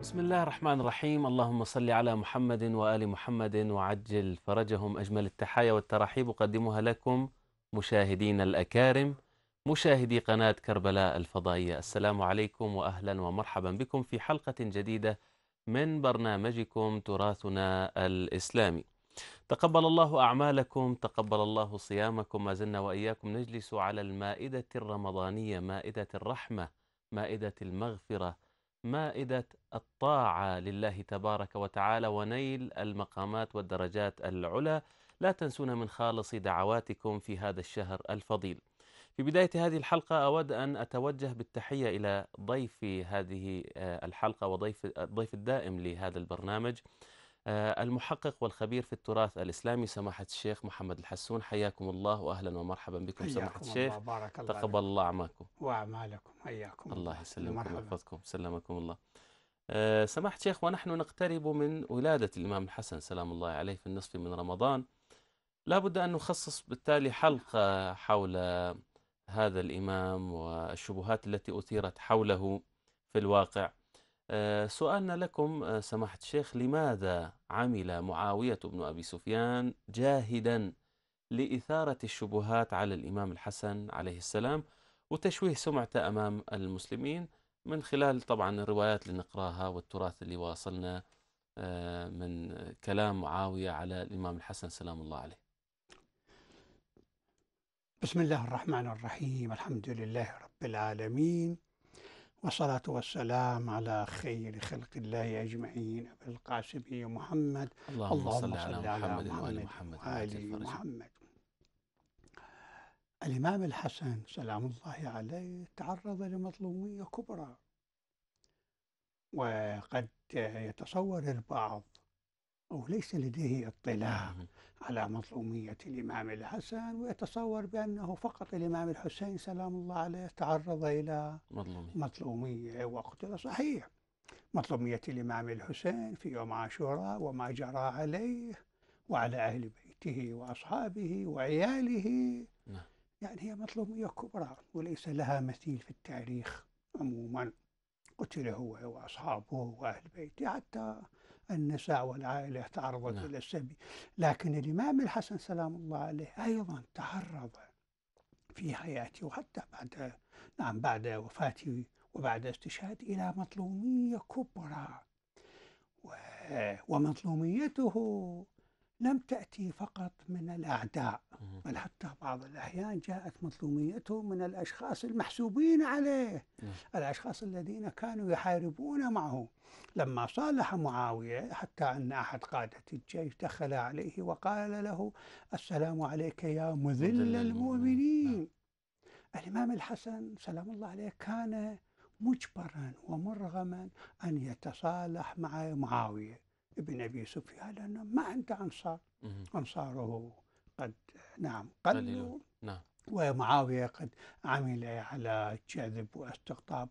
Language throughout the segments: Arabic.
بسم الله الرحمن الرحيم اللهم صل على محمد وآل محمد وعجل فرجهم أجمل التحايا والترحيب أقدمها لكم مشاهدين الأكارم مشاهدي قناة كربلاء الفضائية السلام عليكم وأهلا ومرحبا بكم في حلقة جديدة من برنامجكم تراثنا الإسلامي تقبل الله أعمالكم تقبل الله صيامكم ما زلنا وإياكم نجلس على المائدة الرمضانية مائدة الرحمة مائدة المغفرة مائدة الطاعة لله تبارك وتعالى ونيل المقامات والدرجات العلى لا تنسونا من خالص دعواتكم في هذا الشهر الفضيل. في بداية هذه الحلقة أود أن أتوجه بالتحية إلى ضيفي هذه آه، الحلقة وضيف الضيف آه، الدائم لهذا البرنامج آه، المحقق والخبير في التراث الإسلامي سماحة الشيخ محمد الحسون حياكم الله وأهلا ومرحبا بكم سماحة الشيخ الله بارك الله تقبل الله أعمالكم وأعمالكم حياكم الله يسلمكم ويحفظكم سلمكم الله آه، سماحة الشيخ ونحن نقترب من ولادة الإمام الحسن سلام الله عليه في النصف من رمضان لا بد أن نخصص بالتالي حلقة حول هذا الإمام والشبهات التي أثيرت حوله في الواقع آه، سؤالنا لكم آه، سماحة الشيخ لماذا عمل معاوية بن أبي سفيان جاهدا لإثارة الشبهات على الإمام الحسن عليه السلام وتشويه سمعته أمام المسلمين من خلال طبعا الروايات اللي نقراها والتراث اللي واصلنا آه، من كلام معاوية على الإمام الحسن سلام الله عليه بسم الله الرحمن الرحيم الحمد لله رب العالمين والصلاة والسلام على خير خلق الله أجمعين أبي القاسم محمد اللهم, اللهم صل على محمد, محمد وآل محمد محمد الإمام الحسن سلام الله عليه تعرض لمظلومية كبرى وقد يتصور البعض أو ليس لديه اطلاع على مظلومية الإمام الحسن ويتصور بأنه فقط الإمام الحسين سلام الله عليه تعرض إلى مظلومية, مظلومية وقتل صحيح مظلومية الإمام الحسين في يوم عاشوراء وما جرى عليه وعلى أهل بيته وأصحابه وعياله نعم. يعني هي مظلومية كبرى وليس لها مثيل في التاريخ عموما قتل هو وأصحابه وأهل بيته حتى النساء والعائلة تعرضت نعم. السبي لكن الإمام الحسن سلام الله عليه أيضا تعرض في حياته وحتى بعد نعم بعد وفاته وبعد استشهاد إلى مظلومية كبرى ومظلوميته لم تأتي فقط من الأعداء بل حتى بعض الأحيان جاءت مظلوميته من الأشخاص المحسوبين عليه الأشخاص الذين كانوا يحاربون معه لما صالح معاوية حتى أن أحد قادة الجيش دخل عليه وقال له السلام عليك يا مذل المؤمنين نعم. الإمام الحسن سلام الله عليه كان مجبرا ومرغما أن يتصالح مع معاوية ابن أبي سفيان لأنه ما عنده أنصار أنصاره قد نعم قلوا نعم ومعاوية قد عمل على جذب واستقطاب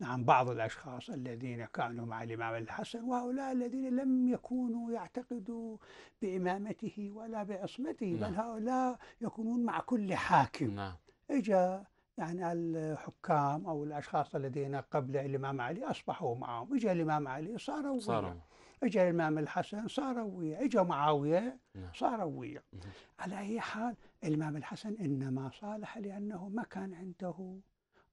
نعم بعض الأشخاص الذين كانوا مع الإمام الحسن وهؤلاء الذين لم يكونوا يعتقدوا بإمامته ولا بعصمته بل نعم. هؤلاء يكونون مع كل حاكم نعم. إجا يعني الحكام أو الأشخاص الذين قبل الإمام علي أصبحوا معهم إجا الإمام علي صاروا, صاروا. اجى الامام الحسن صار وياه اجى معاويه نعم. صار وياه على اي حال الامام الحسن انما صالح لانه ما كان عنده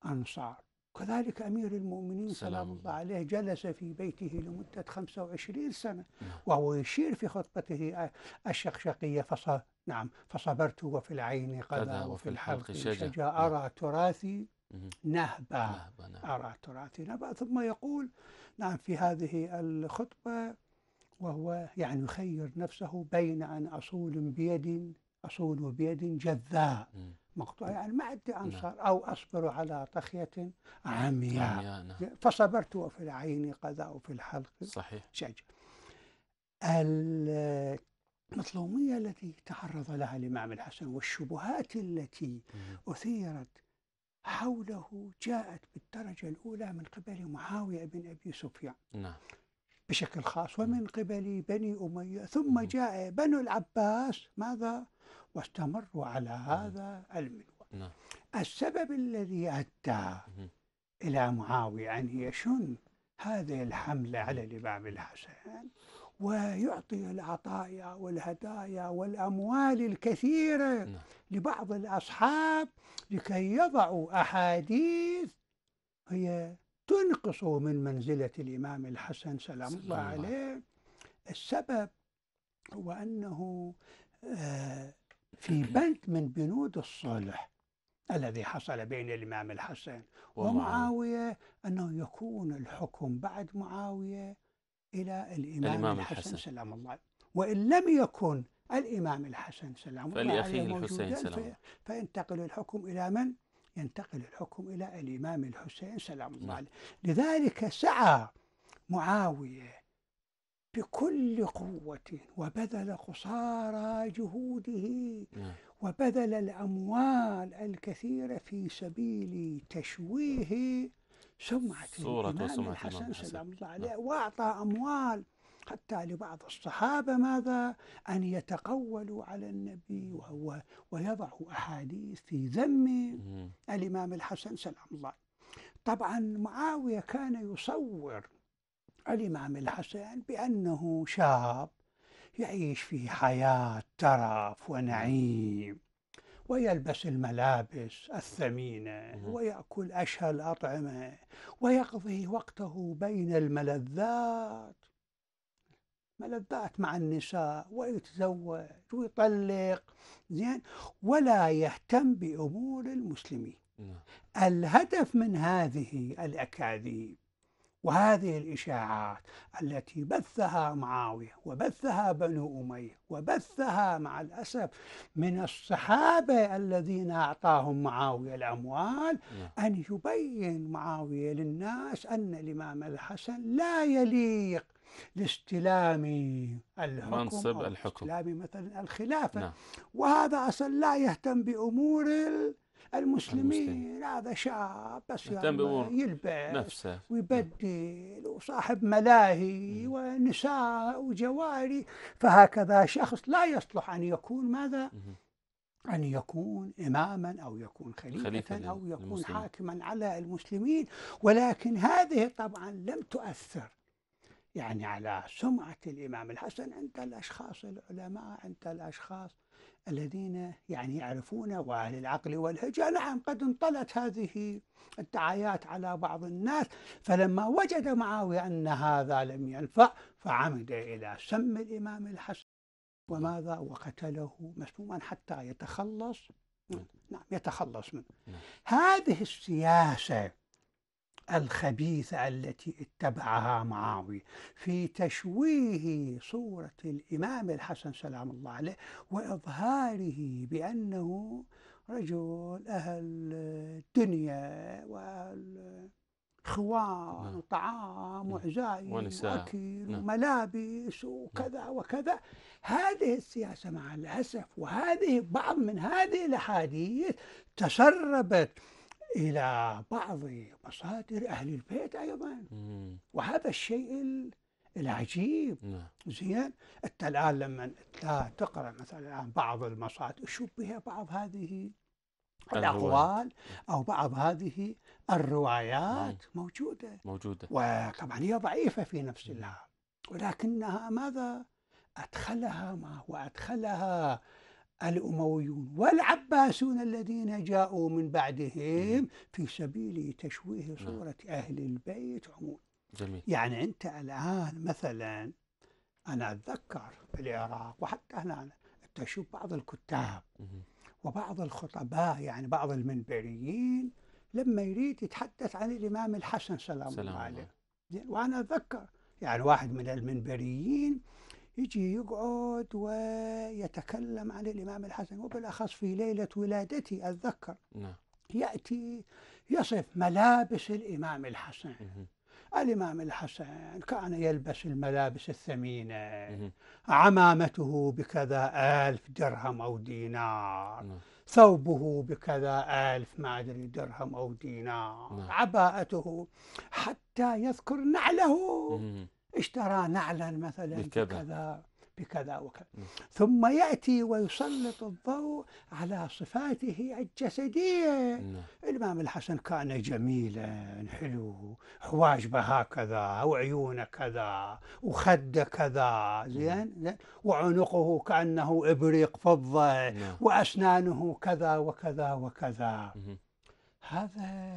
انصار كذلك أمير المؤمنين سلام, الله عليه جلس في بيته لمدة 25 سنة نعم. وهو يشير في خطبته الشقشقية فص نعم فصبرت وفي العين قذى وفي الحلق شجا, نعم. أرى تراثي نهبا أرى تراثي نهبا ثم يقول نعم في هذه الخطبة وهو يعني يخير نفسه بين أن أصول بيد أصول بيد جذاء مقطوع يعني ما عندي نعم. أنصار أو أصبر على طخية عمياء نعم. فصبرت وفي العين قذاء وفي الحلق صحيح شجع المظلومية التي تعرض لها الإمام الحسن والشبهات التي أثيرت حوله جاءت بالدرجة الأولى من قبل معاوية بن أبي سفيان نعم بشكل خاص ومن قبل بني أمية ثم جاء بنو العباس ماذا واستمروا على هذا المنوال نعم. السبب الذي أدى إلى معاوية أن يشن هذه الحملة على الإمام الحسن ويعطي العطايا والهدايا والأموال الكثيرة نعم. لبعض الأصحاب لكي يضعوا أحاديث هي تنقصه من منزلة الإمام الحسن سلام الله, الله عليه السبب هو أنه آه، في بند من بنود الصلح الذي حصل بين الإمام الحسن ومعاوية أنه يكون الحكم بعد معاوية إلى الإمام, الإمام الحسن, الحسن سلام الله عليه وإن لم يكن الإمام الحسن سلام الله عليه الحسين سلام فينتقل الحكم إلى من؟ ينتقل الحكم إلى الإمام الحسين سلام الله نعم. عليه لذلك سعى معاوية بكل قوة وبذل قصارى جهوده نعم. وبذل الأموال الكثيرة في سبيل تشويه سمعة الإمام الحسن سلام الله نعم. عليه وأعطى أموال حتى لبعض الصحابة ماذا أن يتقولوا على النبي وهو ويضعوا أحاديث في ذم الإمام الحسن سلام الله طبعا معاوية كان يصور الإمام الحسن بأنه شاب يعيش في حياة ترف ونعيم ويلبس الملابس الثمينة ويأكل أشهى الأطعمة ويقضي وقته بين الملذات ملذات مع النساء ويتزوج ويطلق زين ولا يهتم بأمور المسلمين نعم. الهدف من هذه الأكاذيب وهذه الإشاعات التي بثها معاوية وبثها بنو أمية وبثها مع الأسف من الصحابة الذين أعطاهم معاوية الأموال نعم. أن يبين معاوية للناس أن الإمام الحسن لا يليق لاستلام الحكم منصب الحكم استلام مثلا الخلافة نعم. وهذا أصلا لا يهتم بأمور المسلمين المسلم. هذا شاب بس يعني يلبس نفسه نعم. ويبدل وصاحب ملاهي نعم. ونساء وجواري فهكذا شخص لا يصلح أن يكون ماذا نعم. أن يكون إماما أو يكون خليفة, خليفة أو يكون المسلمين. حاكما على المسلمين ولكن هذه طبعا لم تؤثر يعني على سمعة الإمام الحسن عند الأشخاص العلماء عند الأشخاص الذين يعني يعرفون وأهل العقل والهجة نعم قد انطلت هذه الدعايات على بعض الناس فلما وجد معاوية أن هذا لم ينفع فعمد إلى سم الإمام الحسن وماذا وقتله مسموما حتى يتخلص نعم, نعم، يتخلص منه نعم. هذه السياسة الخبيثة التي اتبعها معاوية في تشويه صورة الإمام الحسن سلام الله عليه وإظهاره بأنه رجل أهل الدنيا وأهل خوان نعم. وطعام نعم. وعزايم وأكل نعم. وملابس وكذا وكذا هذه السياسة مع الأسف وهذه بعض من هذه الأحاديث تسربت إلى بعض مصادر أهل البيت أيضا وهذا الشيء العجيب نعم. زين أنت الآن لما تقرأ مثلا الآن بعض المصادر بها بعض هذه الأقوال أو بعض هذه الروايات نعم. موجودة موجودة وطبعا هي ضعيفة في نفس الله ولكنها ماذا أدخلها ما هو أدخلها الأمويون والعباسون الذين جاءوا من بعدهم في سبيل تشويه نعم. صورة أهل البيت عموما جميل. يعني أنت الآن مثلا أنا أتذكر في العراق وحتى هنا تشوف بعض الكتاب نعم. وبعض الخطباء يعني بعض المنبريين لما يريد يتحدث عن الإمام الحسن سلام, سلام الله عليه وأنا أتذكر يعني واحد من المنبريين يجي يقعد ويتكلم عن الإمام الحسن وبالأخص في ليلة ولادته أتذكر نعم. يأتي يصف ملابس الإمام الحسن الإمام الحسن كان يلبس الملابس الثمينة عمامته بكذا ألف درهم أو دينار نعم. ثوبه بكذا ألف ما أدري درهم أو دينار نعم. عباءته حتى يذكر نعله اشترى نعلا مثلا بكذا, بكذا بكذا وكذا ثم يأتي ويسلط الضوء على صفاته الجسدية نعم. الإمام الحسن كان جميلا حلو حواجبه هكذا وعيونه كذا وخده كذا زين نعم. زين وعنقه كأنه إبريق فضة نعم. وأسنانه كذا وكذا وكذا هذا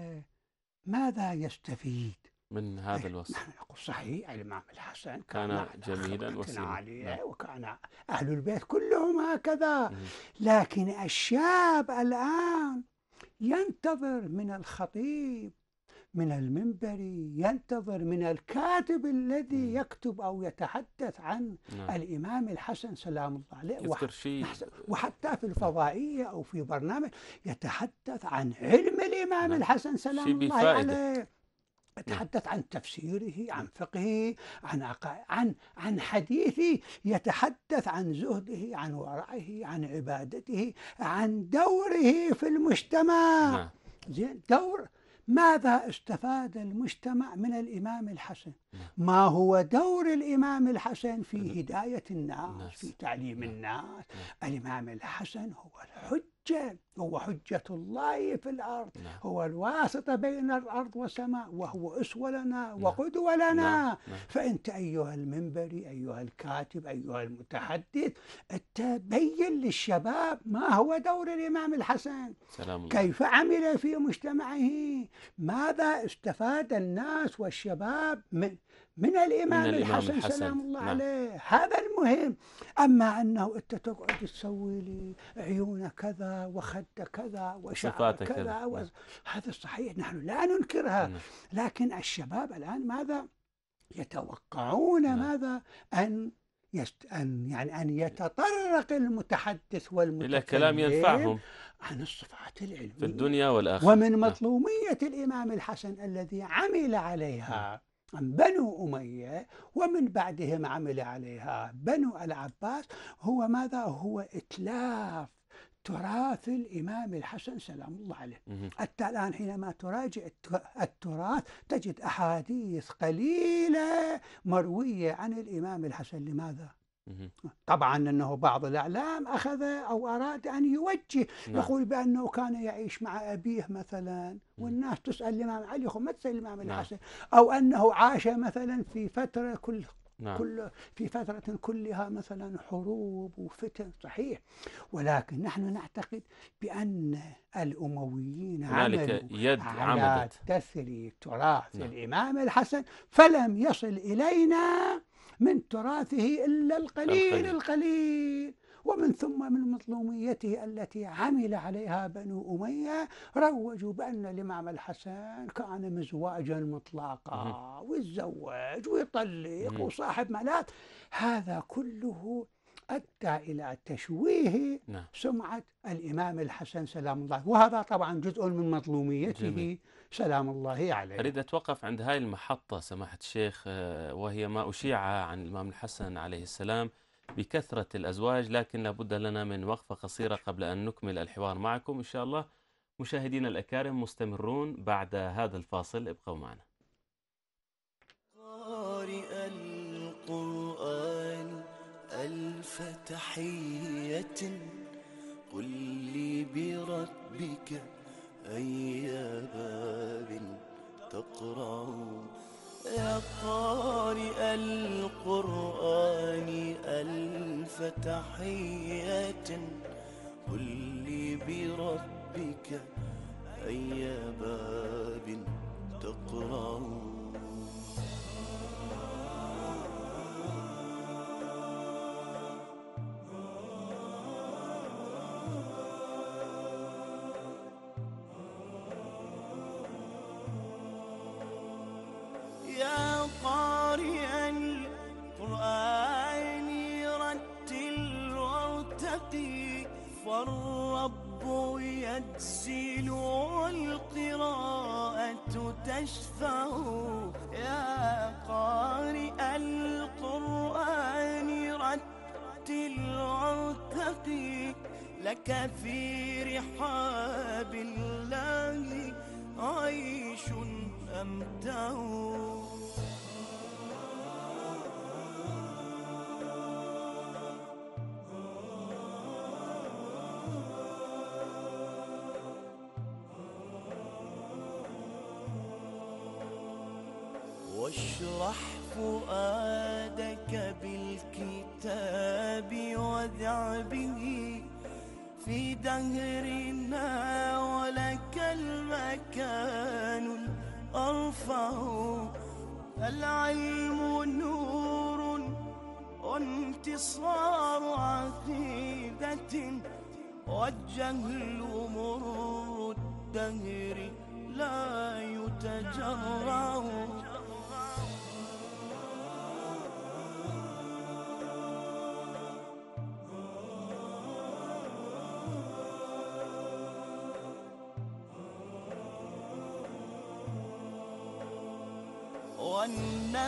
ماذا يستفيد من هذا إيه، الوصف نحن نعم، نقول صحيح الإمام الحسن كان, كان جميلا وسيما عالية نعم. وكان أهل البيت كلهم هكذا مم. لكن الشاب الآن ينتظر من الخطيب من المنبر ينتظر من الكاتب الذي مم. يكتب أو يتحدث عن نعم. الإمام الحسن سلام الله عليه وح... شيء. وحتى في الفضائية أو في برنامج يتحدث عن علم الإمام نعم. الحسن سلام الله عليه أتحدث نعم. عن تفسيره نعم. عن فقهه عن عقائد عن عن حديثه يتحدث عن زهده عن ورعه عن عبادته عن دوره في المجتمع نعم. زين دور ماذا استفاد المجتمع من الإمام الحسن ما هو دور الإمام الحسن في هداية الناس في تعليم الناس الإمام الحسن هو الحجة حجة هو حجة الله في الأرض نعم. هو الواسطة بين الأرض والسماء وهو أسوة لنا نعم. وقدوة لنا نعم. نعم. فأنت أيها المنبري أيها الكاتب أيها المتحدث تبين للشباب ما هو دور الإمام الحسن سلام الله. كيف عمل في مجتمعه ماذا استفاد الناس والشباب من من الإمام, من الإمام الحسن, الحسن سلام الله نعم. عليه هذا المهم أما أنه أنت تقعد تسوي لي عيون كذا وخد كذا وشعر كذا, كذا. و... نعم. هذا صحيح نحن لا ننكرها نعم. لكن الشباب الآن ماذا يتوقعون نعم. ماذا أن يست... أن يعني أن يتطرق المتحدث والمتكلم إلى كلام ينفعهم عن الصفات العلمية في الدنيا والآخرة ومن نعم. مطلوبية الإمام الحسن الذي عمل عليها نعم. بنو أمية ومن بعدهم عمل عليها بنو العباس هو ماذا هو إتلاف تراث الإمام الحسن سلام الله عليه حتى الآن حينما تراجع التراث تجد أحاديث قليلة مروية عن الإمام الحسن لماذا؟ طبعا أنه بعض الأعلام أخذ أو أراد أن يوجه نعم. يقول بأنه كان يعيش مع أبيه مثلا والناس تسأل الإمام علي ما تسأل الإمام نعم. الحسن نعم. أو أنه عاش مثلا في فترة كل نعم. كل في فترة كلها مثلا حروب وفتن صحيح ولكن نحن نعتقد بأن الأمويين عملوا يد على عمدت. تثري تراث نعم. الإمام الحسن فلم يصل إلينا من تراثه إلا القليل القليل, القليل ومن ثم من مظلوميته التي عمل عليها بنو أمية روجوا بأن الإمام الحسن كان مزواجا مطلقا ويتزوج ويطلق وصاحب منات هذا كله أدى إلى تشويه نعم. سمعة الإمام الحسن سلام الله وهذا طبعا جزء من مظلوميته جميل. سلام الله عليه أريد أتوقف عند هذه المحطة سماحة الشيخ وهي ما أشيع عن الإمام الحسن عليه السلام بكثرة الأزواج لكن لابد لنا من وقفة قصيرة قبل أن نكمل الحوار معكم إن شاء الله مشاهدينا الأكارم مستمرون بعد هذا الفاصل ابقوا معنا قارئ القرآن ألف تحية قل لي بربك أي باب تقرأ يا قارئ القرآن ألف تحية قل لي بربك أي باب تقرأ واشرح فؤادك بالكتاب وذع به في دهرنا فهو العلم نور وانتصار عقيدة والجهل مر الدهر لا يتجرأ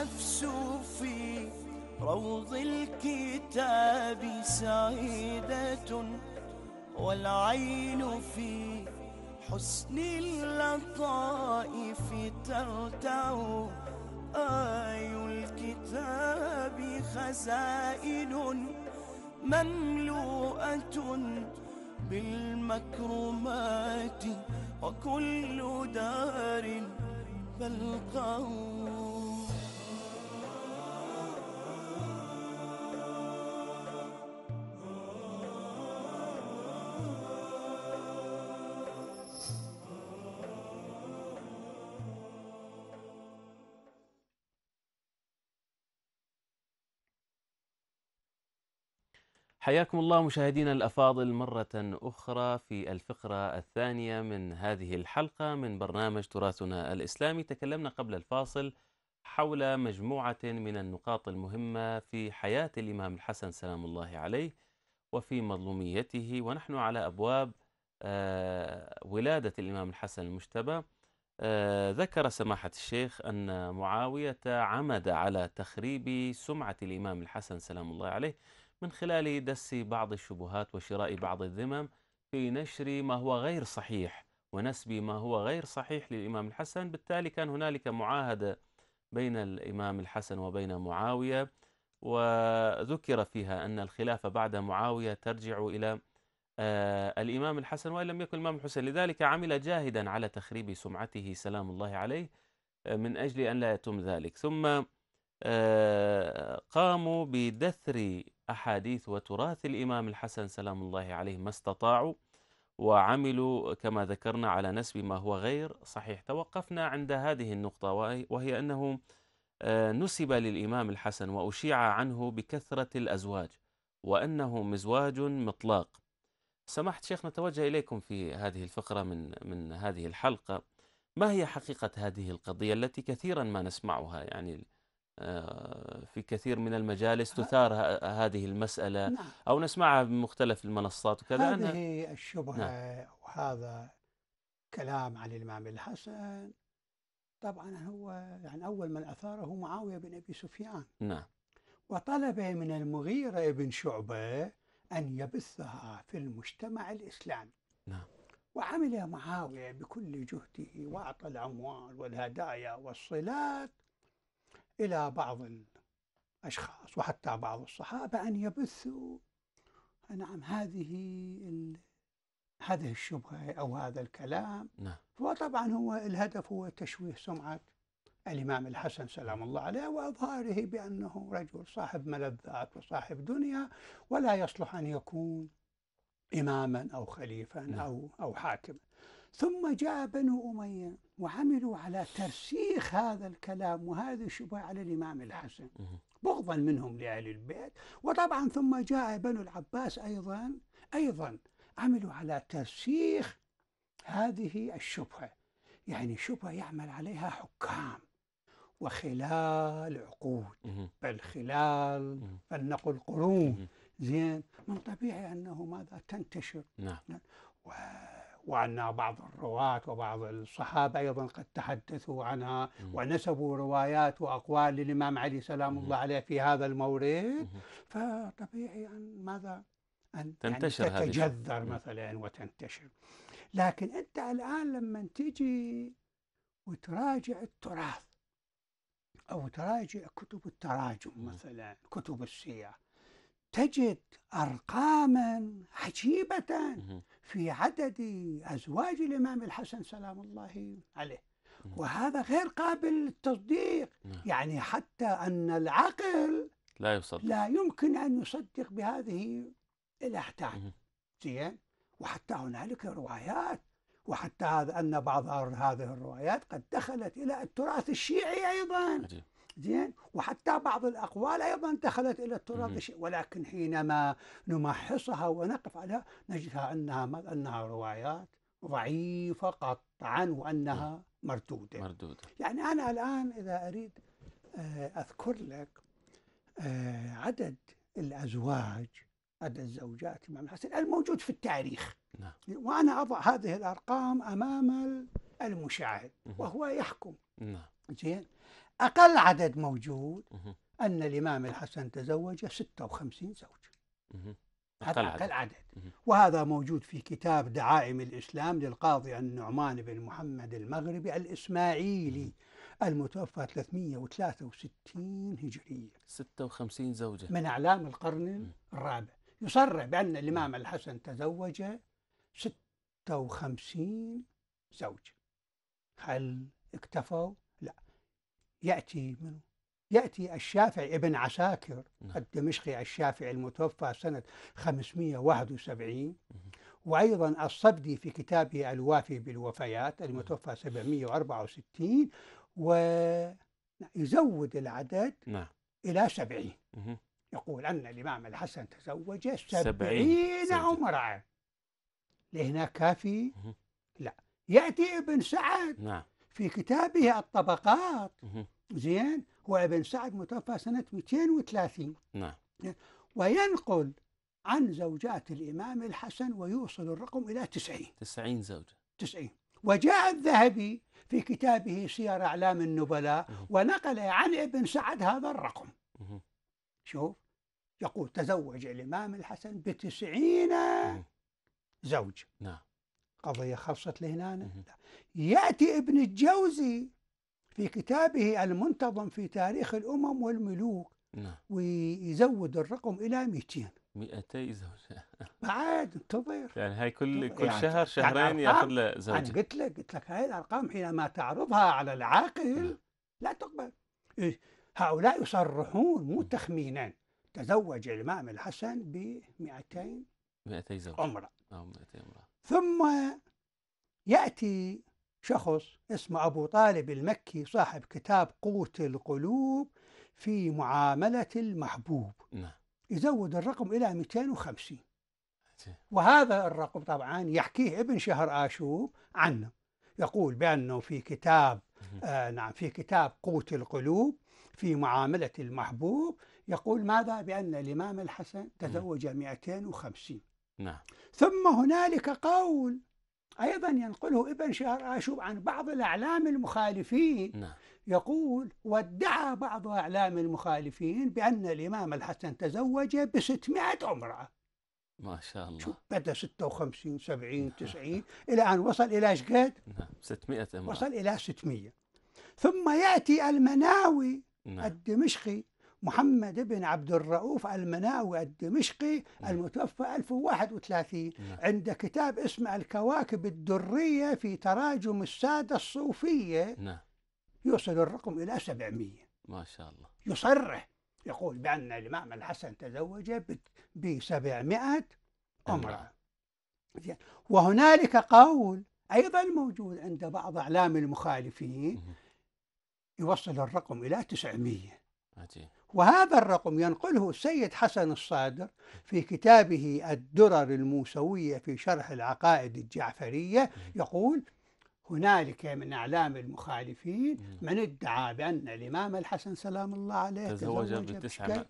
النفس في روض الكتاب سعيدة والعين في حسن اللطائف ترتع آي الكتاب خزائن مملوءة بالمكرمات وكل دار بلقوا حياكم الله مشاهدينا الافاضل مره اخرى في الفقره الثانيه من هذه الحلقه من برنامج تراثنا الاسلامي تكلمنا قبل الفاصل حول مجموعه من النقاط المهمه في حياه الامام الحسن سلام الله عليه وفي مظلوميته ونحن على ابواب آه، ولاده الامام الحسن المجتبى آه، ذكر سماحه الشيخ ان معاويه عمد على تخريب سمعه الامام الحسن سلام الله عليه من خلال دس بعض الشبهات وشراء بعض الذمم في نشر ما هو غير صحيح ونسب ما هو غير صحيح للإمام الحسن بالتالي كان هنالك معاهدة بين الإمام الحسن وبين معاوية وذكر فيها أن الخلافة بعد معاوية ترجع إلى آه، الإمام الحسن وإن لم يكن الإمام الحسين لذلك عمل جاهدا على تخريب سمعته سلام الله عليه آه، من أجل أن لا يتم ذلك ثم آه، قاموا بدثر أحاديث وتراث الإمام الحسن سلام الله عليه ما استطاعوا وعملوا كما ذكرنا على نسب ما هو غير صحيح توقفنا عند هذه النقطة وهي أنه آه، نسب للإمام الحسن وأشيع عنه بكثرة الأزواج وأنه مزواج مطلاق سمحت شيخ نتوجه إليكم في هذه الفقرة من, من هذه الحلقة ما هي حقيقة هذه القضية التي كثيرا ما نسمعها يعني آه، في كثير من المجالس تثار هذه المسألة نعم. أو نسمعها بمختلف المنصات وكذا هذه الشبهة نعم. وهذا كلام عن الإمام الحسن طبعا هو يعني أول من أثاره معاوية بن أبي سفيان نعم وطلب من المغيرة بن شعبة أن يبثها في المجتمع الإسلامي نعم وعمل معاوية بكل جهده وأعطى الأموال والهدايا والصلات إلى بعض الأشخاص وحتى بعض الصحابة أن يبثوا نعم هذه هذه الشبهة أو هذا الكلام نعم. وطبعا هو الهدف هو تشويه سمعة الإمام الحسن سلام الله عليه وإظهاره بأنه رجل صاحب ملذات وصاحب دنيا ولا يصلح أن يكون إماما أو خليفا نعم. أو أو حاكما ثم جاء بنو أمية وعملوا على ترسيخ هذا الكلام وهذه الشبهة على الإمام الحسن بغضا منهم لأهل البيت وطبعا ثم جاء بنو العباس أيضا أيضا عملوا على ترسيخ هذه الشبهة يعني شبهة يعمل عليها حكام وخلال عقود بل خلال فلنقل قرون زين من طبيعي أنه ماذا تنتشر نعم و وأن بعض الرواة وبعض الصحابة أيضا قد تحدثوا عنها ونسبوا روايات وأقوال للإمام علي سلام الله عليه في هذا المورد فطبيعي أن ماذا أن تنتشر يعني تتجذر مثلا وتنتشر لكن أنت الآن لما تجي وتراجع التراث أو تراجع كتب التراجم مثلا كتب السياق تجد أرقاما عجيبة في عدد أزواج الإمام الحسن سلام الله عليه وهذا غير قابل للتصديق نعم. يعني حتى أن العقل لا يصدق لا يمكن أن يصدق بهذه الأحداث زين وحتى هنالك روايات وحتى هذا أن بعض هذه الروايات قد دخلت إلى التراث الشيعي أيضا عجيب. زين وحتى بعض الأقوال أيضا دخلت إلى التراث ولكن حينما نمحصها ونقف عليها نجدها أنها أنها روايات ضعيفة قطعا وأنها مردودة مردودة يعني أنا الآن إذا أريد آه، أذكر لك آه، عدد الأزواج عدد الزوجات الإمام الحسن الموجود في التاريخ نعم. وأنا أضع هذه الأرقام أمام المشاهد وهو يحكم نعم. زين أقل عدد موجود أن الإمام الحسن تزوج 56 زوجة هذا أقل, عدد. وهذا موجود في كتاب دعائم الإسلام للقاضي النعمان بن محمد المغربي الإسماعيلي المتوفى 363 هجرية 56 زوجة من أعلام القرن الرابع يصرح بأن الإمام الحسن تزوج 56 زوجة هل اكتفوا يأتي منه يأتي الشافعي ابن عساكر نعم. الدمشقي الشافعي المتوفى سنة 571 وأيضا الصبدي في كتابه الوافي بالوفيات المتوفى 764 ويزود العدد نعم. إلى 70 يقول أن الإمام الحسن تزوج 70 عمرا لهنا كافي لا يأتي ابن سعد نعم في كتابه الطبقات زين هو ابن سعد متوفى سنة 230 نعم وينقل عن زوجات الإمام الحسن ويوصل الرقم إلى 90 90 زوجة 90 وجاء الذهبي في كتابه سير أعلام النبلاء ونقل عن ابن سعد هذا الرقم شوف يقول تزوج الإمام الحسن بتسعين زوج نعم قضية خلصت لهنا يأتي ابن الجوزي في كتابه المنتظم في تاريخ الأمم والملوك نعم. ويزود الرقم إلى 200 200 زوجة بعد انتظر يعني هاي كل كل يعني شهر يعني شهرين يعني ياخذ له زوجة أنا قلت لك قلت لك هاي الأرقام حينما تعرضها على العاقل نعم. لا تقبل إيه، هؤلاء يصرحون مو تخمينا تزوج الإمام الحسن ب 200 200 زوجة عمرة أو 200 امرأة ثم يأتي شخص اسمه أبو طالب المكي صاحب كتاب قوة القلوب في معاملة المحبوب نعم. يزود الرقم إلى 250 وهذا الرقم طبعا يحكيه ابن شهر آشوب عنه يقول بأنه في كتاب آه نعم في كتاب قوة القلوب في معاملة المحبوب يقول ماذا بأن الإمام الحسن تزوج 250 نعم ثم هنالك قول أيضا ينقله ابن شهر آشوب عن بعض الأعلام المخالفين نعم. يقول وادعى بعض أعلام المخالفين بأن الإمام الحسن تزوج بستمائة امرأة ما شاء الله شو بدأ 56 70 90 إلى أن وصل إلى ايش قد؟ نعم 600 امرأة وصل إلى 600 ثم يأتي المناوي نعم. الدمشقي محمد بن عبد الرؤوف المناوي الدمشقي نعم. المتوفى 1031 نعم. عند كتاب اسمه الكواكب الدرية في تراجم السادة الصوفية نعم. يوصل الرقم إلى 700 ما شاء الله يصرح يقول بأن الإمام الحسن تزوج ب 700 امرأة وهنالك قول أيضا موجود عند بعض أعلام المخالفين يوصل الرقم إلى 900 عجيب. وهذا الرقم ينقله السيد حسن الصادر في كتابه الدرر الموسوية في شرح العقائد الجعفرية يقول هنالك من أعلام المخالفين من ادعى بأن الإمام الحسن سلام الله عليه تزوج بتسعمائة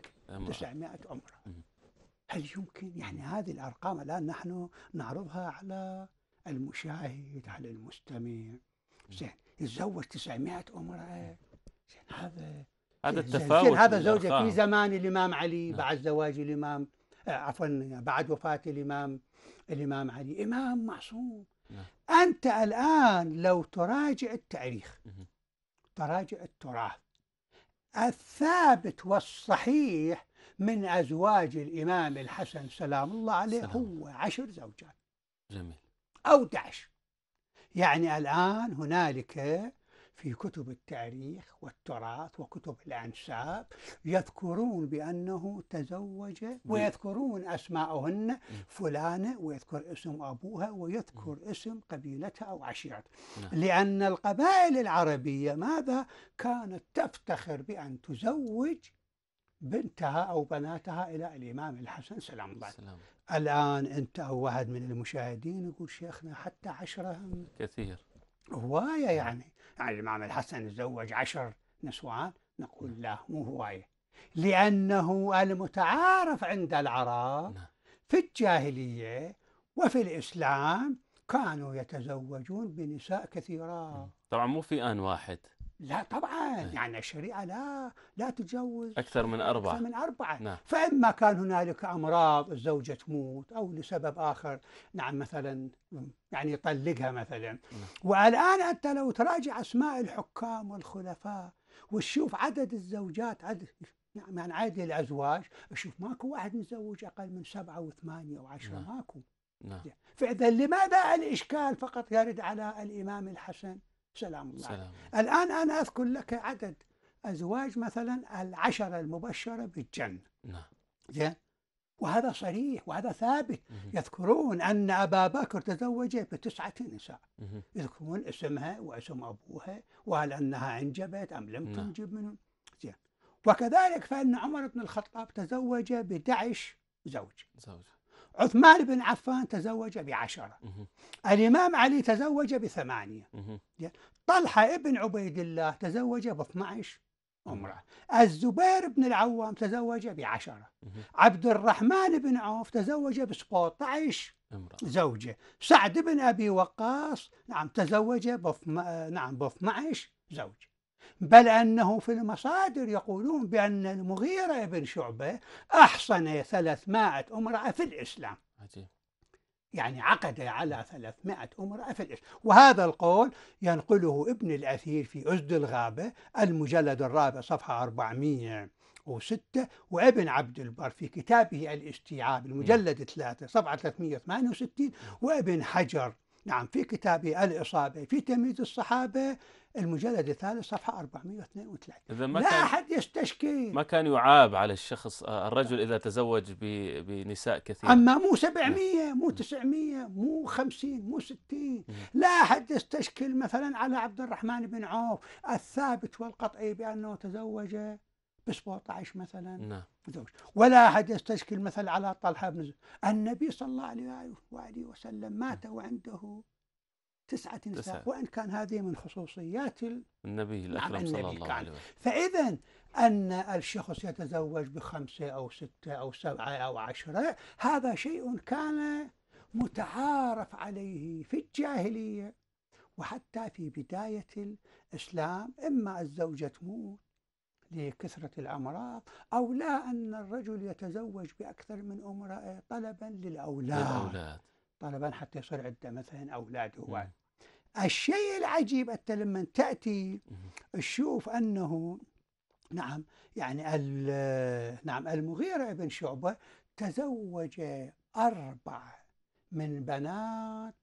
تسعمائة هل يمكن يعني هذه الأرقام الآن نحن نعرضها على المشاهد على المستمع زين يتزوج 900 أمرة هذا هذا التفاوت هذا زوجة في زمان الإمام نعم. علي نعم. بعد زواج الإمام آه، عفوا بعد وفاة الإمام الإمام علي إمام معصوم نعم. أنت الآن لو تراجع التاريخ تراجع التراث الثابت والصحيح من أزواج الإمام الحسن سلام الله عليه سلام. هو عشر زوجات جميل أو دعش يعني الآن هنالك في كتب التاريخ والتراث وكتب الأنساب يذكرون بأنه تزوج ويذكرون أسماءهن فلانة ويذكر اسم أبوها ويذكر اسم قبيلتها أو عشيرتها نعم. لأن القبائل العربية ماذا كانت تفتخر بأن تزوج بنتها أو بناتها إلى الإمام الحسن سلام الله عليه الآن أنت أو واحد من المشاهدين يقول شيخنا حتى عشرة كثير هواية نعم. يعني يعني الإمام الحسن تزوج عشر نسوان نقول لا مو هواية لأنه المتعارف عند العرب نعم. في الجاهلية وفي الإسلام كانوا يتزوجون بنساء كثيرات نعم. طبعا مو في آن واحد لا طبعا إيه. يعني الشريعة لا لا تتجوز أكثر من أربعة أكثر من أربعة نعم. فإما كان هنالك أمراض الزوجة تموت أو لسبب آخر نعم مثلا يعني يطلقها مثلا نعم. والآن أنت لو تراجع أسماء الحكام والخلفاء وتشوف عدد الزوجات عدد نعم يعني عدد الأزواج شوف ماكو واحد متزوج أقل من سبعة وثمانية وعشرة نعم. ماكو نعم. فإذا لماذا الإشكال فقط يرد على الإمام الحسن سلام الله سلام. الآن أنا أذكر لك عدد أزواج مثلا العشرة المبشرة بالجنة نعم زين وهذا صريح وهذا ثابت مه. يذكرون أن أبا بكر تزوج بتسعة نساء مه. يذكرون اسمها واسم أبوها وهل أنها أنجبت أم لم نعم. تنجب منهم زين وكذلك فإن عمر بن الخطاب تزوج بدعش زوج زوج عثمان بن عفان تزوج بعشرة الإمام علي تزوج بثمانية طلحة ابن عبيد الله تزوج ب 12 امرأة الزبير بن العوام تزوج بعشرة عبد الرحمن بن عوف تزوج ب 17 زوجة سعد بن أبي وقاص نعم تزوج بف... نعم ب 12 زوجة بل أنه في المصادر يقولون بأن المغيرة بن شعبة أحصن 300 امرأة في الإسلام عجيب. يعني عقد على 300 امرأة في الإسلام وهذا القول ينقله ابن الأثير في أسد الغابة المجلد الرابع صفحة 400 وستة وابن عبد البر في كتابه الاستيعاب المجلد ثلاثة صفحة 368 وابن حجر نعم في كتابه الإصابة في تمييز الصحابة المجلد الثالث صفحة 432 إذا ما لا كان أحد يستشكي ما كان يعاب على الشخص آه، الرجل إذا تزوج بنساء كثير أما مو 700 مو 900 مو 50 مو 60 لا أحد يستشكل مثلا على عبد الرحمن بن عوف الثابت والقطعي بأنه تزوج ب 17 مثلا نعم ولا أحد يستشكل مثلا على طلحة بن النبي صلى الله عليه وآله وسلم مات وعنده تسعة نساء تسعة. وإن كان هذه من خصوصيات النبي الأكرم نعم، صلى الله عليه وسلم فإذا أن الشخص يتزوج بخمسة أو ستة أو سبعة أو عشرة هذا شيء كان متعارف عليه في الجاهلية وحتى في بداية الإسلام إما الزوجة تموت لكثرة الأمراض أو لا أن الرجل يتزوج بأكثر من امرأة طلبا للأولاد, للأولاد. طلبا حتى يصير عنده مثلا أولاد هواة الشيء العجيب أنت لما تأتي تشوف أنه نعم يعني نعم المغيرة بن شعبة تزوج أربع من بنات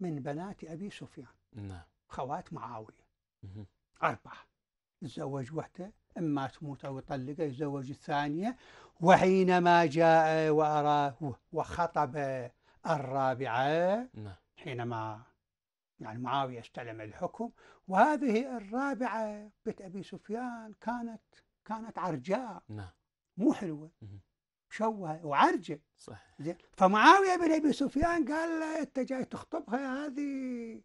من بنات أبي سفيان نعم خوات معاوية أربعة تزوج وحده إما تموت أو يطلقها يتزوج الثانية وحينما جاء وأراه وخطب الرابعة نعم حينما يعني معاوية استلم الحكم وهذه الرابعة بيت أبي سفيان كانت كانت عرجاء نعم مو حلوة مشوهة وعرجة صح زين فمعاوية بن أبي سفيان قال له أنت جاي تخطبها هذه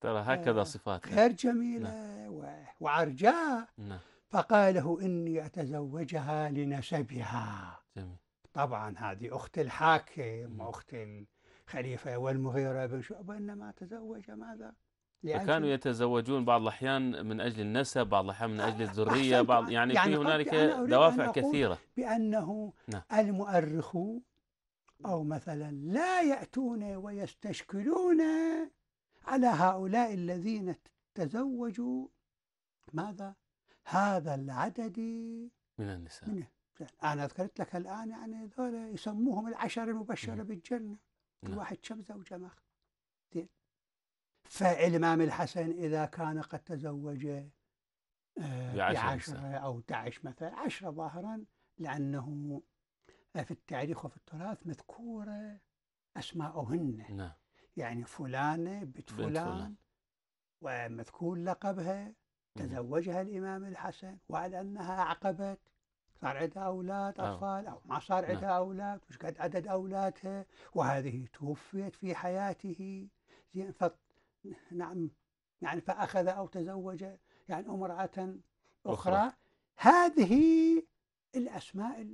ترى هكذا آه، صفاتها غير جميلة نعم. وعرجاء نعم فقال له إني أتزوجها لنسبها جميل. طبعا هذه أخت الحاكم وأخت خليفة والمغيرة بن شعبة إنما تزوج ماذا؟ كانوا يتزوجون بعض الأحيان من أجل النسب بعض الأحيان من أجل الذرية بعض يعني, يعني في هنالك دوافع كثيرة بأنه نعم. المؤرخ أو مثلا لا يأتون ويستشكلون على هؤلاء الذين تزوجوا ماذا؟ هذا العدد من النساء من أنا ذكرت لك الآن يعني ذولا يسموهم العشر المبشرة نعم. بالجنة كل نعم. واحد كم زوجة ما زين فالإمام الحسن إذا كان قد تزوج آه، بعشرة أو تعش مثلا عشرة ظاهرا لأنه آه، في التاريخ وفي التراث مذكورة آه، أسماؤهن نعم يعني فلانة بنت فلان ومذكور لقبها نعم. تزوجها الإمام الحسن وعلى أنها أعقبت صار عندها أولاد آه. أطفال أو ما صار عندها نعم. أولاد وش قد عدد أولادها وهذه توفيت في حياته زين ف نعم يعني فأخذ أو تزوج يعني امرأة أخرى, أخرى. هذه الأسماء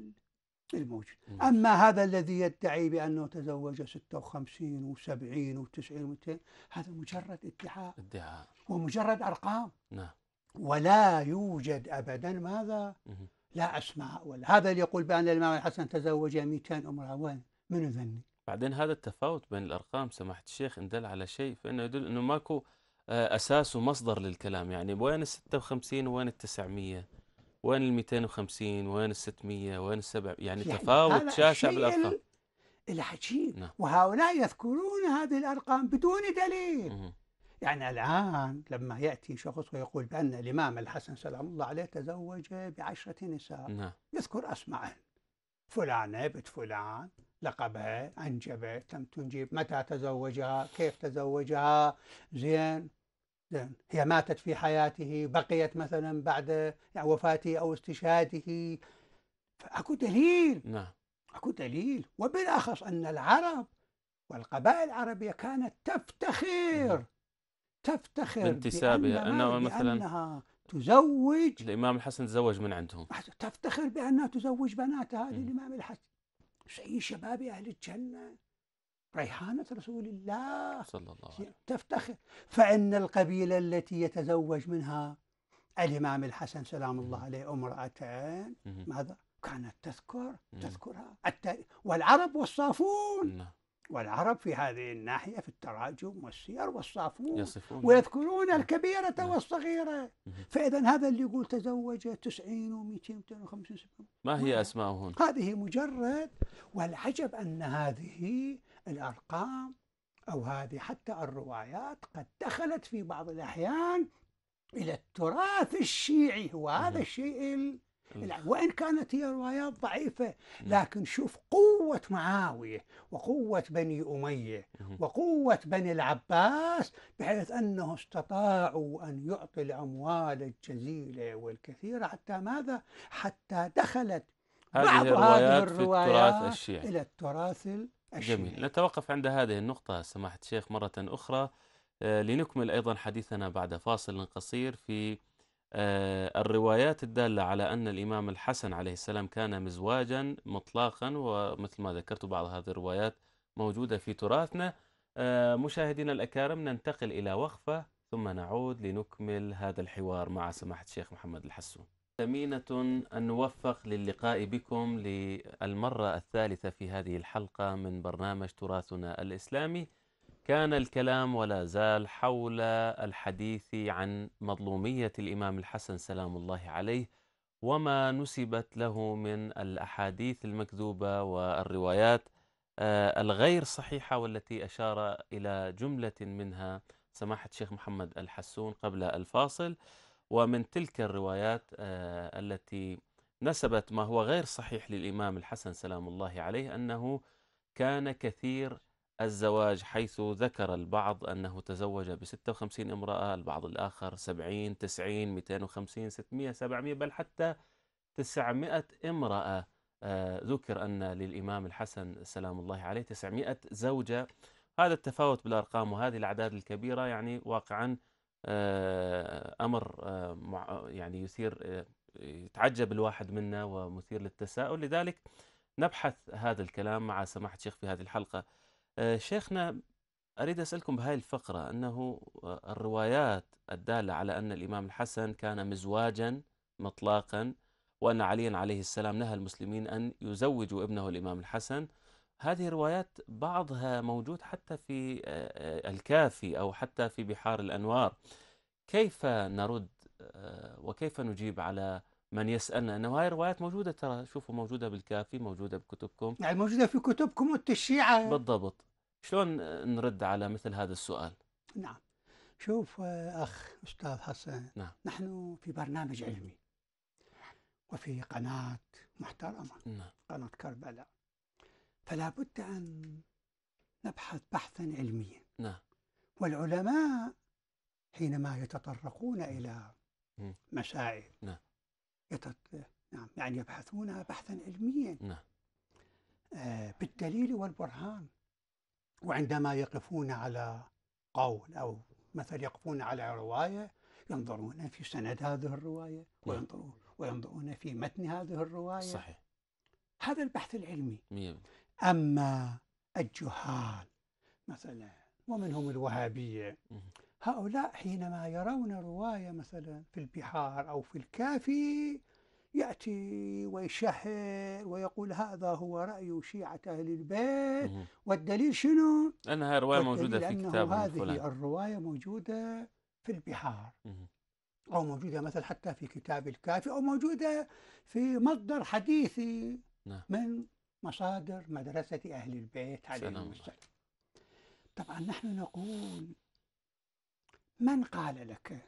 الموجودة أما هذا الذي يدعي بأنه تزوج 56 و70 و90 و200 هذا مجرد ادعاء ادعاء ومجرد أرقام نعم ولا يوجد أبدا ماذا؟ مه. لا أسمع ولا هذا اللي يقول بأن الإمام الحسن تزوج 200 امرأة وين من ذني بعدين هذا التفاوت بين الأرقام سماحة الشيخ إن دل على شيء فإنه يدل أنه ماكو آه، أساس ومصدر للكلام يعني وين ال 56 وين ال 900 وين ال 250 وين ال 600 وين ال 700 يعني, يعني تفاوت شاسع بالأرقام العجيب نعم. وهؤلاء يذكرون هذه الأرقام بدون دليل يعني الآن لما يأتي شخص ويقول بأن الإمام الحسن سلام الله عليه تزوج بعشرة نساء نعم. يذكر أسماءهن فلانة بنت فلان لقبها أنجبت لم تنجب متى تزوجها كيف تزوجها زين زين هي ماتت في حياته بقيت مثلا بعد يعني وفاته أو استشهاده فأكو دليل نعم أكو دليل وبالأخص أن العرب والقبائل العربية كانت تفتخر نعم. تفتخر بانتسابها انها مثلا بأنها تزوج الامام الحسن تزوج من عندهم تفتخر بانها تزوج بناتها للامام الحسن شيء شباب اهل الجنه ريحانة رسول الله صلى الله عليه وسلم تفتخر فإن القبيلة التي يتزوج منها الإمام الحسن سلام الله عليه امرأتين ماذا كانت تذكر تذكرها والعرب نعم والعرب في هذه الناحية في التراجم والسير والصافون يصفون ويذكرون نعم. الكبيرة نعم. والصغيرة فإذا هذا اللي يقول تزوج 90 و 200 وخمسين سنة ما هي أسماءهم؟ هذه مجرد والعجب أن هذه الأرقام أو هذه حتى الروايات قد دخلت في بعض الأحيان إلى التراث الشيعي وهذا الشيء إيه. وإن كانت هي روايات ضعيفة نعم. لكن شوف قوة معاوية وقوة بني أمية نعم. وقوة بني العباس بحيث أنه استطاعوا أن يعطي الأموال الجزيلة والكثيرة حتى ماذا؟ حتى دخلت بعض هذه الروايات التراث الشيعي. إلى التراث الشيعي جميل نتوقف عند هذه النقطة سماحة الشيخ مرة أخرى آه، لنكمل أيضا حديثنا بعد فاصل قصير في آه، الروايات الدالة على أن الإمام الحسن عليه السلام كان مزواجا مطلقا ومثل ما ذكرت بعض هذه الروايات موجودة في تراثنا آه، مشاهدينا الأكارم ننتقل إلى وقفة ثم نعود لنكمل هذا الحوار مع سماحة الشيخ محمد الحسون ثمينة أن نوفق للقاء بكم للمرة الثالثة في هذه الحلقة من برنامج تراثنا الإسلامي كان الكلام ولا زال حول الحديث عن مظلومية الإمام الحسن سلام الله عليه وما نسبت له من الأحاديث المكذوبة والروايات آه، الغير صحيحة والتي أشار إلى جملة منها سماحة الشيخ محمد الحسون قبل الفاصل ومن تلك الروايات آه، التي نسبت ما هو غير صحيح للإمام الحسن سلام الله عليه أنه كان كثير الزواج حيث ذكر البعض أنه تزوج ب 56 امرأة البعض الآخر 70 90 250 600 700 بل حتى 900 امرأة آه، ذكر أن للإمام الحسن سلام الله عليه 900 زوجة هذا التفاوت بالأرقام وهذه الأعداد الكبيرة يعني واقعا آه، أمر آه، يعني يثير يتعجب الواحد منا ومثير للتساؤل لذلك نبحث هذا الكلام مع سماحة الشيخ في هذه الحلقة آه، شيخنا أريد أسألكم بهاي الفقرة أنه آه، الروايات الدالة على أن الإمام الحسن كان مزواجا مطلاقا وأن عليا عليه السلام نهى المسلمين أن يزوجوا ابنه الإمام الحسن هذه الروايات بعضها موجود حتى في آه، الكافي أو حتى في بحار الأنوار كيف نرد وكيف نجيب على من يسألنا أنه هاي الروايات موجودة ترى شوفوا موجودة بالكافي موجودة بكتبكم يعني موجودة في كتبكم والتشيعة بالضبط شلون نرد على مثل هذا السؤال نعم شوف أخ أستاذ حسن نعم. نحن في برنامج نعم. علمي وفي قناة محترمة نعم. قناة كربلاء فلا بد أن نبحث بحثا علميا نعم. والعلماء حينما يتطرقون إلى مسائل نعم. يتط... نعم يعني يبحثون بحثا علميا نعم. آه بالدليل والبرهان وعندما يقفون على قول أو مثلا يقفون على رواية ينظرون في سند هذه الرواية نعم. وينظرون, وينظرون في متن هذه الرواية صحيح هذا البحث العلمي مية. أما الجهال مثلا ومنهم الوهابية هؤلاء حينما يرون رواية مثلا في البحار أو في الكافي يأتي ويشهر ويقول هذا هو رأي شيعة أهل البيت والدليل شنو؟ أنها رواية موجودة في كتاب هذه فلان. الرواية موجودة في البحار أو موجودة مثلا حتى في كتاب الكافي أو موجودة في مصدر حديثي نعم. من مصادر مدرسة أهل البيت عليهم السلام طبعا نحن نقول من قال لك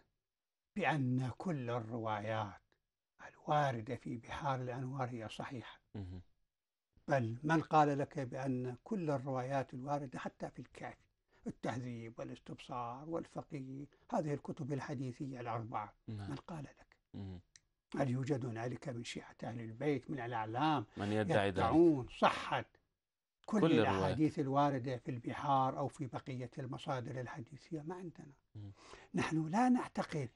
بأن كل الروايات الواردة في بحار الأنوار هي صحيحة بل من قال لك بأن كل الروايات الواردة حتى في الكافي التهذيب والاستبصار والفقيه هذه الكتب الحديثية الأربعة نعم. من قال لك هل يوجد هنالك من شيعة أهل البيت من الأعلام من يدعي ذلك صحة كل, كل الأحاديث الواردة في البحار أو في بقية المصادر الحديثية ما عندنا نحن لا نعتقد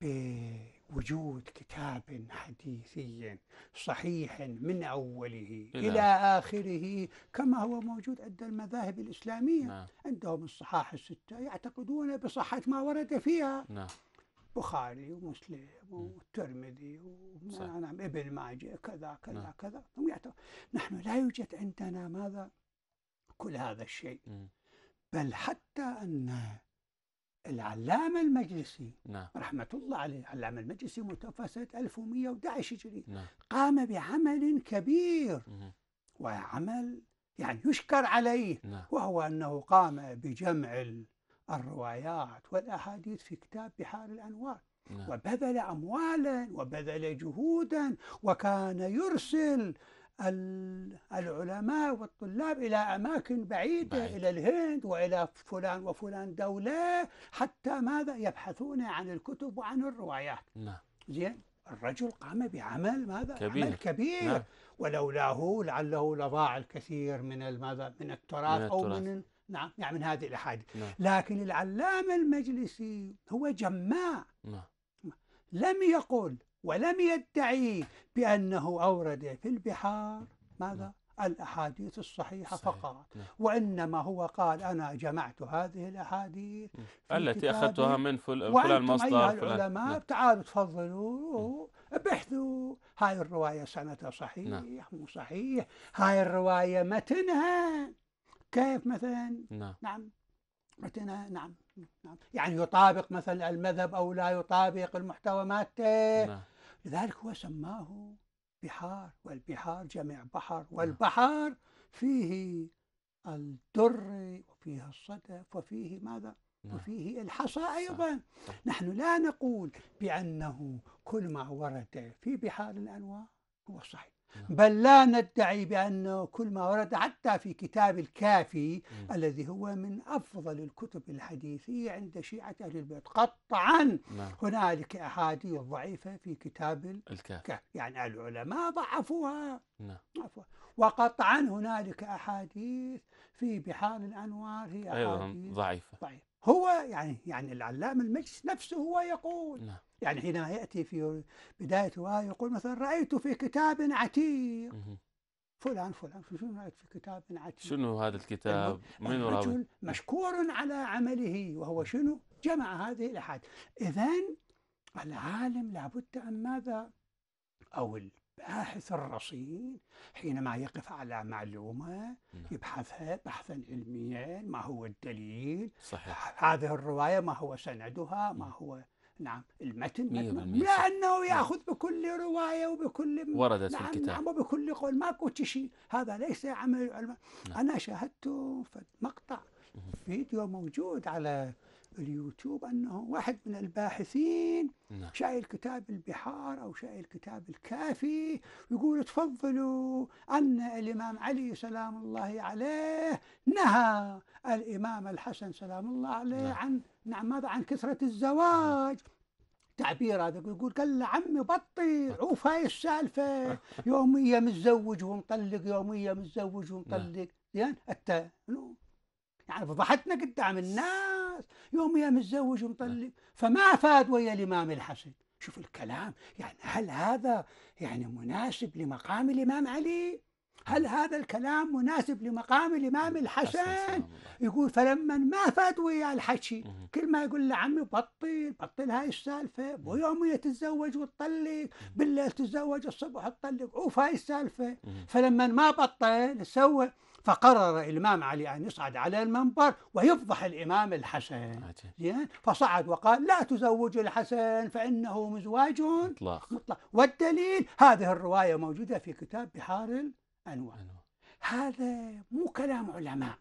بوجود كتاب حديثي صحيح من أوله إلى, إلى آخره كما هو موجود عند المذاهب الإسلامية نعم. عندهم الصحاح الستة يعتقدون بصحة ما ورد فيها نعم. بخاري ومسلم والترمذي نعم ابن ماجه كذا كذا نعم. كذا هم يعتبر نحن لا يوجد عندنا ماذا كل هذا الشيء مم. بل حتى أن العلامة المجلسي نعم. رحمة الله عليه العلامة المجلسي متوفى سنة 1111 هجري نعم. قام بعمل كبير مم. وعمل يعني يشكر عليه نعم. وهو أنه قام بجمع الروايات والأحاديث في كتاب بحار الأنوار نعم. وبذل أموالا وبذل جهودا وكان يرسل العلماء والطلاب إلى أماكن بعيدة بعيد. إلى الهند وإلى فلان وفلان دولة حتى ماذا يبحثون عن الكتب وعن الروايات نعم زين الرجل قام بعمل ماذا؟ كبير. عمل كبير نعم. ولولاه لعله لضاع الكثير من ماذا من التراث, من التراث. أو من نعم يعني من هذه الأحاديث نعم. لكن العلامة المجلسي هو جماع نعم. لم يقل ولم يدعي بأنه أورد في البحار ماذا؟ نعم. الأحاديث الصحيحة صحيح. فقط نعم. وإنما هو قال أنا جمعت هذه الأحاديث نعم. التي أخذتها من فل... فلان مصدر أيها العلماء نعم. تعالوا تفضلوا ابحثوا هاي الرواية سنتها صحيح نعم. مو صحيح هاي الرواية متنها كيف مثلا نعم نعم قلنا نعم نعم يعني يطابق مثلا المذهب او لا يطابق المحتوى مالته نعم. لذلك هو سماه بحار والبحار جمع بحر نعم. والبحر فيه الدر وفيه الصدف وفيه ماذا نعم. وفيه الحصى أيضا صح. صح. نحن لا نقول بأنه كل ما ورد في بحار الانوار هو صحيح نعم. بل لا ندعي بأن كل ما ورد حتى في كتاب الكافي م. الذي هو من أفضل الكتب الحديثية عند شيعة أهل البيت قطعا نعم. هنالك أحاديث ضعيفة في كتاب الكافي يعني العلماء ضعفوها نعم وقطعا هنالك أحاديث في بحار الأنوار هي أحاديث ضعيفه ضعيفة هو يعني يعني العلام المجلس نفسه هو يقول نعم. يعني حينما يأتي في بداية رواية يقول مثلا رأيت في كتاب عتيق فلان فلان شنو رأيت في كتاب عتيق شنو هذا الكتاب؟ من رجل مشكور على عمله وهو شنو؟ جمع هذه الأحاديث إذا العالم لابد أن ماذا؟ أو الباحث الرصين حينما يقف على معلومة نعم. يبحثها بحثا علميا ما هو الدليل صحيح. هذه الرواية ما هو سندها ما هو نعم المتن متن لأنه نعم. يأخذ بكل رواية وبكل وردت نعم في الكتاب نعم وبكل قول ماكو شيء هذا ليس عمل نعم. أنا شاهدت مقطع فيديو موجود على اليوتيوب أنه واحد من الباحثين نعم. شايل كتاب البحار أو شايل كتاب الكافي يقول تفضلوا أن الإمام علي سلام الله عليه نهى الإمام الحسن سلام الله عليه نعم. عن نعم ماذا عن كثرة الزواج تعبير هذا يقول قال له عمي بطل عوف هاي السالفة يوميا متزوج ومطلق يوميا متزوج ومطلق نعم. زين أنت يعني فضحتنا قدام الناس يوميا متزوج ومطلق نعم. فما فاد ويا الإمام الحسن شوف الكلام يعني هل هذا يعني مناسب لمقام الإمام علي هل هذا الكلام مناسب لمقام الإمام الحسن يقول فلما ما فات ويا الحكي كل ما يقول لعمي بطل بطل هاي السالفة يوم تتزوج وتطلق بالليل تتزوج الصبح تطلق اوف هاي السالفة فلما ما بطل سوى فقرر الإمام علي أن يصعد على المنبر ويفضح الإمام الحسن زين فصعد وقال لا تزوج الحسن فإنه مزواج مطلق, مطلق. والدليل هذه الرواية موجودة في كتاب بحار أنواع, أنواع. هذا مو كلام علماء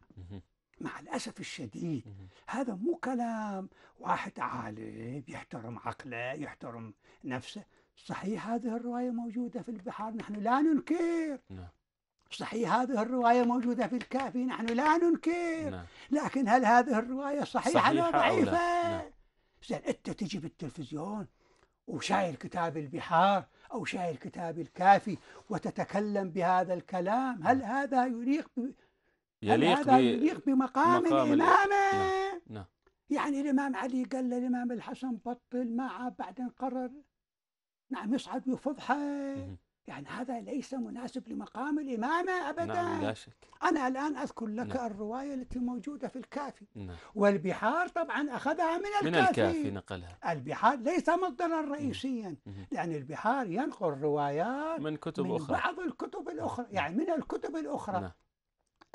مع الأسف الشديد هذا مو كلام واحد عالم يحترم عقله يحترم نفسه صحيح هذه الرواية موجودة في البحار نحن لا ننكر نعم. صحيح هذه الرواية موجودة في الكافي نحن لا ننكر نعم. لكن هل هذه الرواية صحيحة أو ضعيفة نعم. زين أنت تجي بالتلفزيون وشايل كتاب البحار أو شعر الكتاب الكافي وتتكلم بهذا الكلام هل نعم. هذا يليق ب... يليق, هذا يليق بمقام الإمامة نعم. نعم. يعني الإمام علي قال للإمام الحسن بطل معه بعدين قرر نعم يصعد ويفضحك يعني هذا ليس مناسب لمقام الإمامة أبدا نعم لا شك أنا الآن أذكر لك نعم. الرواية التي موجودة في الكافي نعم. والبحار طبعا أخذها من الكافي من الكافي نقلها البحار ليس مصدرا رئيسيا مم. لأن يعني البحار ينقل روايات من كتب من أخرى بعض الكتب الأخرى يعني من الكتب الأخرى نعم.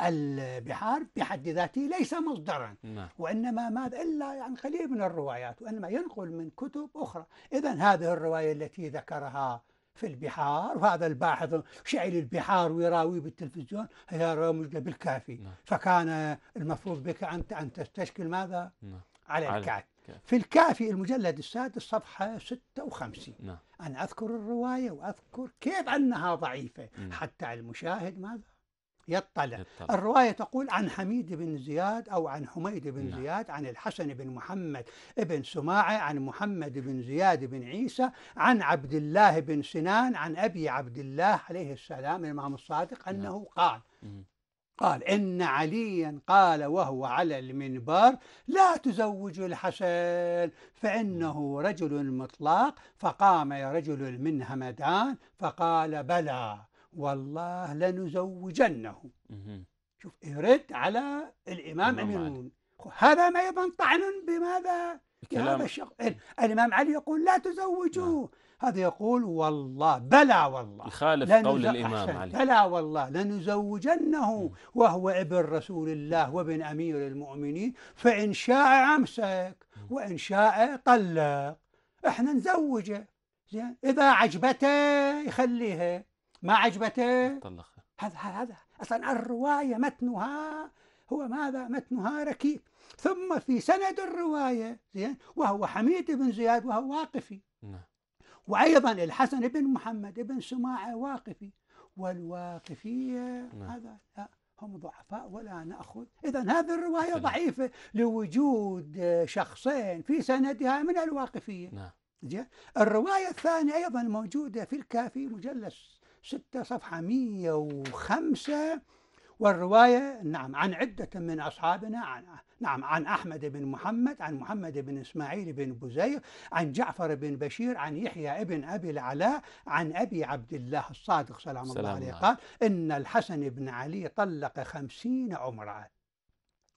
البحار بحد ذاته ليس مصدرا نعم. وانما ماذا الا يعني قليل من الروايات وانما ينقل من كتب اخرى اذا هذه الروايه التي ذكرها في البحار وهذا الباحث شعل البحار ويراوي بالتلفزيون هذا مشكلة بالكافي نعم. فكان المفروض بك أنت أن تستشكل ماذا نعم. على الكعك في الكافي المجلد السادس صفحة 56 نعم. أنا أذكر الرواية وأذكر كيف أنها ضعيفة م. نعم. حتى المشاهد ماذا يطلع, يطلع. الرواية تقول عن حميد بن زياد أو عن حميد بن نعم. زياد عن الحسن بن محمد بن سماعة عن محمد بن زياد بن عيسى عن عبد الله بن سنان عن أبي عبد الله عليه السلام الإمام الصادق نعم. أنه نعم. قال قال إن عليا قال وهو على المنبر لا تزوج الحسن فإنه رجل مطلق فقام رجل من همدان فقال بلى والله لنزوجنه شوف يرد على الإمام أمير هذا ما يبان طعن بماذا؟ بهذا الشخص إيه، الإمام علي يقول لا تزوجوه نعم. هذا يقول والله بلى والله يخالف قول الإمام علي بلى والله لنزوجنه مم. وهو ابن رسول الله وابن أمير المؤمنين فإن شاء أمسك وإن شاء طلق إحنا نزوجه زين إذا عجبته يخليها ما عجبته هذا هذا اصلا الروايه متنها هو ماذا متنها ركيك ثم في سند الروايه زين وهو حميد بن زياد وهو واقفي نعم. وايضا الحسن بن محمد بن سماعه واقفي والواقفيه نعم. هذا لا هم ضعفاء ولا ناخذ اذا هذه الروايه سلام. ضعيفه لوجود شخصين في سندها من الواقفيه نعم. الروايه الثانيه ايضا موجوده في الكافي مجلس ستة صفحة 105 والرواية نعم عن عدة من أصحابنا عن نعم عن أحمد بن محمد عن محمد بن إسماعيل بن بزير عن جعفر بن بشير عن يحيى بن أبي العلاء عن أبي عبد الله الصادق سلام, سلام الله عليه قال إن الحسن بن علي طلق خمسين عمرات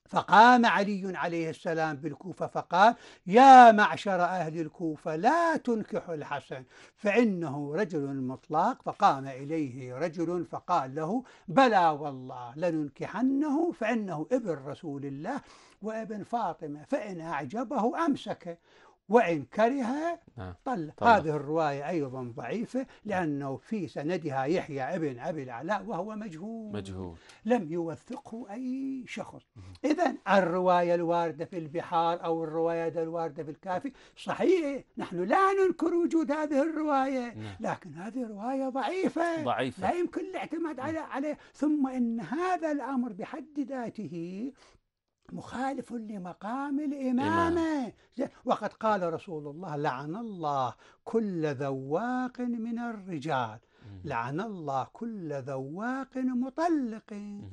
فقام علي عليه السلام بالكوفة فقال يا معشر أهل الكوفة لا تنكحوا الحسن فإنه رجل مطلق فقام إليه رجل فقال له بلى والله لننكحنه فإنه ابن رسول الله وابن فاطمة فإن أعجبه أمسكه وإن كره نعم. طلع. هذه الرواية أيضا ضعيفة لأنه في سندها يحيى ابن أبي العلاء وهو مجهول مجهول لم يوثقه أي شخص إذا الرواية الواردة في البحار أو الرواية الواردة في الكافي صحيح نحن لا ننكر وجود هذه الرواية نعم. لكن هذه الرواية ضعيفة ضعيفة لا يمكن الاعتماد على عليه ثم إن هذا الأمر بحد ذاته مخالف لمقام الإمامة وقد قال رسول الله لعن الله كل ذواق من الرجال لعن الله كل ذواق مطلق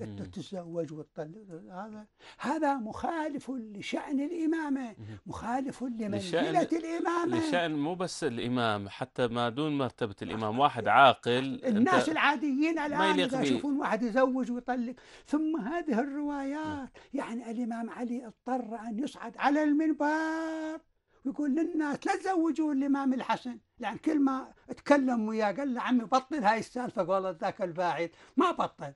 انت تتزوج وتطلق هذا هذا مخالف لشأن الإمامة مخالف لمنزلة الإمامة لشأن مو بس الإمام حتى ما دون مرتبة الإمام واحد عاقل الناس العاديين الآن إذا يشوفون واحد يزوج ويطلق ثم هذه الروايات يعني الإمام علي اضطر أن يصعد على المنبر ويقول للناس لا تزوجوا الإمام الحسن يعني كل ما تكلم وياه قال له عمي بطل هاي السالفه قال ذاك الباعث ما بطل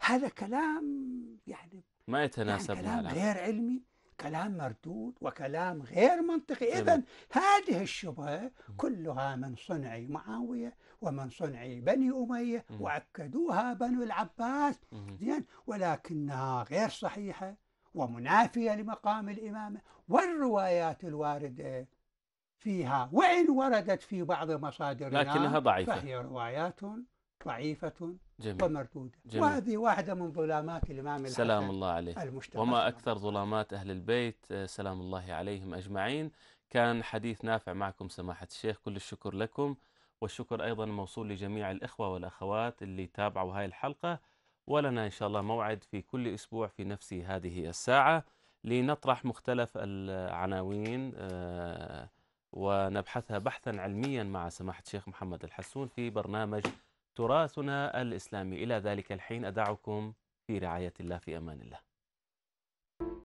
هذا كلام يعني ما يتناسب يعني كلام غير علمي كلام مردود وكلام غير منطقي إذا هذه الشبهة كلها من صنع معاوية ومن صنع بني أمية مم. وأكدوها بنو العباس زين ولكنها غير صحيحة ومنافية لمقام الإمامة والروايات الواردة فيها وإن وردت في بعض مصادرنا لكنها ضعيفة فهي روايات ضعيفة جميل. ومردودة جميل. وهذه واحدة من ظلامات الإمام الحسن سلام الله عليه المشتبه. وما أكثر ظلامات أهل البيت آه، سلام الله عليهم أجمعين كان حديث نافع معكم سماحة الشيخ كل الشكر لكم والشكر أيضا موصول لجميع الإخوة والأخوات اللي تابعوا هاي الحلقة ولنا إن شاء الله موعد في كل أسبوع في نفس هذه الساعة لنطرح مختلف العناوين آه، ونبحثها بحثا علميا مع سماحة الشيخ محمد الحسون في برنامج تراثنا الإسلامي إلى ذلك الحين أدعكم في رعاية الله في أمان الله